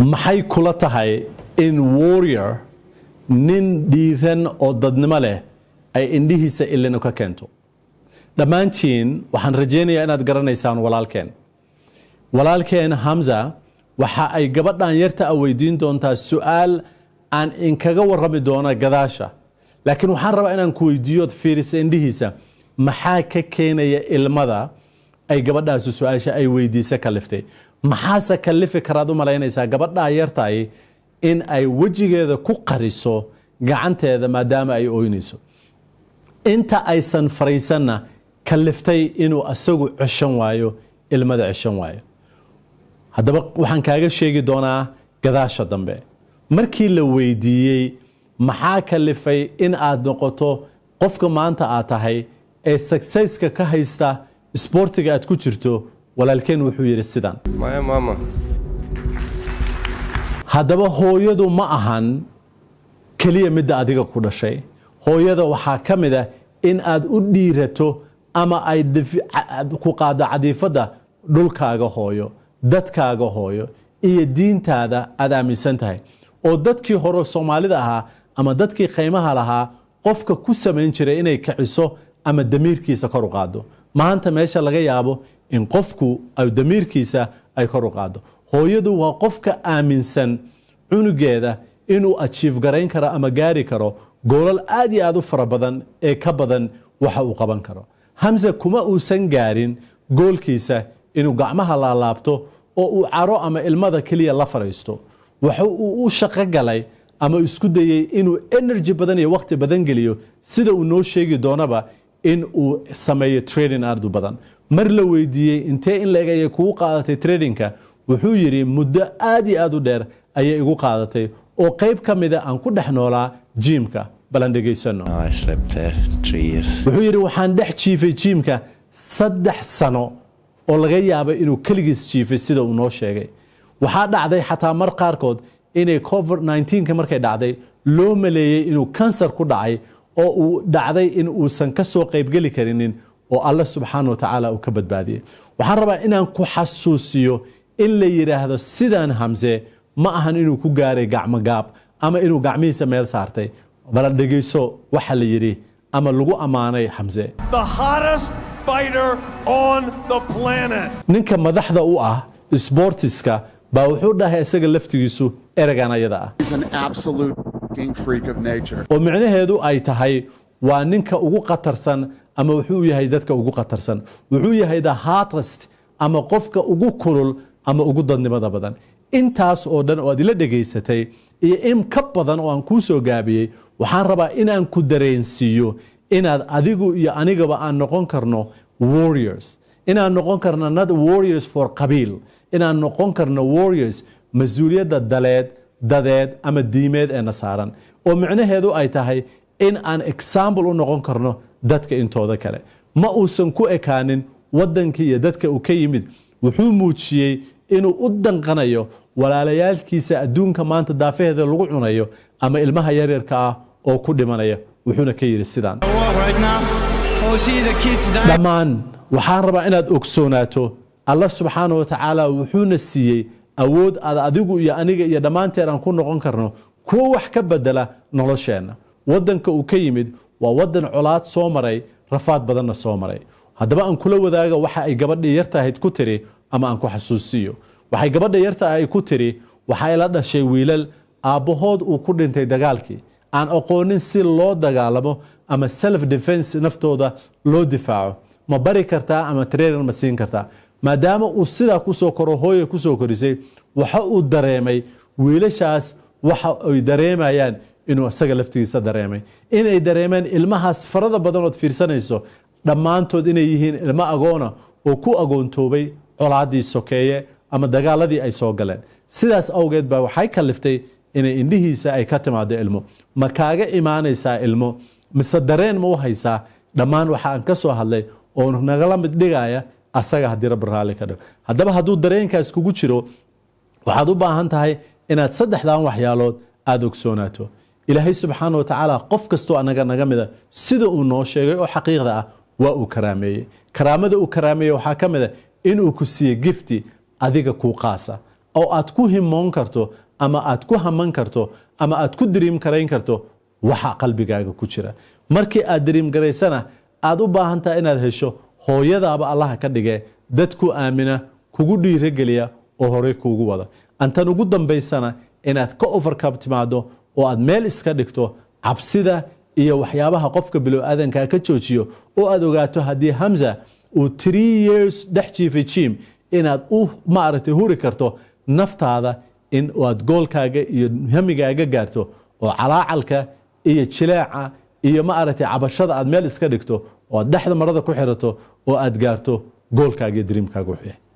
maxay kula tahay in warrior nin dhiiran oo dadnimo leh ay indhihiisa ilinu ka keento dhammaantiin waxaan rajaynayaa inaad garanaysaan walaalkeen walaalkeen hamza waxa ay gabadhan yarta a weydiin doontaa su-aal aan inkaga warrami doono gadaasha laakiin waxaan rabaa inaan ku weydiiyood fiirisa indhihiisa maxaa ka keenaya ilmada ay gabadhaasi su-aasha ay weydiise kaliftay maxaase kalifi karaad u malaynaysaa gabadhaa yartay in ay wejigeeda ku qariso gacanteeda maadaama ay ooynayso inta aysan fariisanna kaliftay inuu asagu ceshan waayo ilmada ceshan waayo haddaba waxaan kaaga sheegi doonaa gadaasha dambe markii la weydiiyey maxaa kalifay in aad noqoto qofka maanta aad tahay ee sugsayska ka haysta isboortiga aad ku jirto walaalkeen wuxuu yidhi sidan haddaba hooyadu ma ahan keliya midda adiga ku dhashay hooyada waxaa ka mid ah in aad u dhiirato ama ay ku qaado cadiifadda dhulkaaga hooyo dadkaaga hooyo iyo diintaada aad aaminsan tahay oo dadkii hore soomaalida ahaa ama dadkii khaymaha lahaa qofka ku samayn jiray inay kiciso ama damiirkiisa kor u qaado maanta meesha laga yaabo in qofku damiirkiisa ay kor u qaado hooyadu waa qofka aaminsan cunugeeda inuu ajiif garayn karo ama gaari karo goolal aad iyo aad u fara badan ee ka badan waxa uu qaban karo hamse kuma uusan gaarin goolkiisa inuu gacmaha laalaabto oo uu caro ama ilmada keliya la fadhiisto waxa uu u shaqo galay ama isku dayay inuu energy badan iyo wakhti badan geliyo sida uu noo sheegi doonaba in uu sameeyo training ardu badan mar la weydiiyey intee in leeg ayay kugu qaadatay tradingka wuxuu yidhi muddo aad iyo aad u dheer ayay igu qaadatay oo qayb ka mida aan ku dhex noolaa jiimka balan dhegaysano oh, wuxuu yidhi waxaan dhex jiifay jiimka saddex sano oo laga yaabay inuu keligiis jiifay sida uu noo sheegay waxaa dhacday xataa mar qaarkood inay covid nnteenka markay dhacday loo maleeyey inuu kansar ku dhacay oo uu dhacday in uusan ka soo qaybgeli karinin oo alle subxaana watacaala uu ka badbaadiyey waxaan rabaa inaan ku xasuusiyo in la yidhaahdo sidaan hamse ma ahan inuu ku gaaray gacmogaab ama inuu gacmihiisa meel saartay bala dhegayso waxa la yidhi ama lagu ammaanay hamse ninka madaxda u ah sbortiska baa wuxuu dhahay isaga laftigiisu eregan ah oo micnaheedu ay tahay waa ninka ugu qatarsan ama wuxuu yahay dadka ugu khatarsan wuxuu yahay the hartest ama qofka ugu kulul ama ugu dadnimada badan intaas oo dhan oo aad ila dhegaysatay iyo in ka badan oo aan kuu soo gaabiyey waxaan rabaa inaan ku dareensiiyo inaad adigu iyo anigaba aan noqon karno warriors inaan noqon karno not warriors for qabiil inaan noqon karno warriors mas-uuliyadda daleed dadeed ama diimeed ee na saaran oo micnaheedu ay tahay in aan example u noqon karno dadka intooda kale ma uusan ku ekaanin wadankii iyo dadka uu ka yimid wuxuu muujiyey inuu u danqanayo walaalayaalkiisa adduunka maanta daafaheeda lagu cunayo ama ilmaha yaryarka ah oo ku dhimanaya wuxuuna ka yidhi sidaan dhammaan waxaan rabaa inaad ogsoonaato alla subxaana wa tacaala wuxuuna siiyey awood aad adigu iyo aniga iyo dhammaanteed aan ku noqon karno kuwo wax ka bedela nolosheenna wadanka uu ka yimid waa wadan colaad soo maray rafaad badanna soo maray haddaba aan kula wadaaga waxa ay gabadhii yartahayd ku tiri ama aan ku xasuusiyo waxay gabadha yartaha ay ku tiri waxay la dhashay wiilal aabbahood uu ku dhintay dagaalkii aan aqoonin si loo dagaalamo ama self defense naftooda loo difaaco ma bari kartaa ama trainar ma siin kartaa maadaama uu sidaa kusoo koro hooya kusoo korisay waxa uu dareemay wiilashaas waxa ay dareemayaan inuu isaga laftigiisa dareemay inay dareemeen ilmahaas farada badanood fiirsanayso dhammaantood inay yihiin ilmo agoona oo ku agoontoobay colaadii sokeeye ama dagaaladii ay soo galeen sidaas awgeed baa waxay kaliftay inay indhihiisa ay ka timaado ilmo ma kaaga imaanaysaa ilmo mise dareen ma u haysaa dhammaan waxa aan ka soo hadlay oo nagala mid dhigaya asaga haddii rabbi raalli ka dhigo haddaba hadduu dareenkaas kugu jiro waxaad u baahan tahay inaad saddexdan waxyaalood aada ogsoonaato ilaahay subxaana wa tacaala qof kastoo anaga naga mida sida uu noo sheegay oo xaqiiqda ah waa uu karaameeyey karaamada uu karaameeye waxaa ka mid a inuu ku siiye gifti adiga kuu qaasa oo aad ku himoon karto ama aad ku haman karto ama aad ku diriim karayn karto waxa qalbigaaga ku jira markii aad diriimgaraysana aad u baahantaa inaad hesho hooyadaaba allaha ka dhige dadku aamina kugu dhiirageliya oo horey kuugu wada intan ugu dambaysana inaad ka ofarkab timaado oo aad meel iska dhigto cabsida iyo waxyaabaha qofka bilow-aadankaa ka joojiyo oo aada ogaato haddii hamza uu three years dhex jiifay jim inaad u maaragtay huri karto naftaada in aad goolkaaga iyo hamigaaga gaarto oo calaacalka iyo jileeca iyo maaragtay cabashada aad meel iska dhigto oo aad dhexda marada ku xirato oo aad gaarto goolkaaga iyo diriimkaaga wuxuu yahay